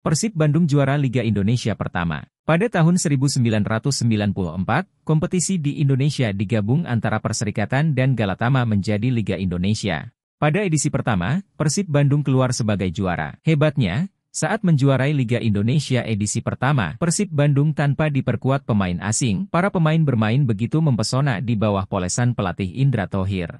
Persib Bandung juara Liga Indonesia pertama. Pada tahun 1994, kompetisi di Indonesia digabung antara Perserikatan dan Galatama menjadi Liga Indonesia. Pada edisi pertama, Persib Bandung keluar sebagai juara. Hebatnya, saat menjuarai Liga Indonesia edisi pertama, Persib Bandung tanpa diperkuat pemain asing, para pemain bermain begitu mempesona di bawah polesan pelatih Indra Tohir.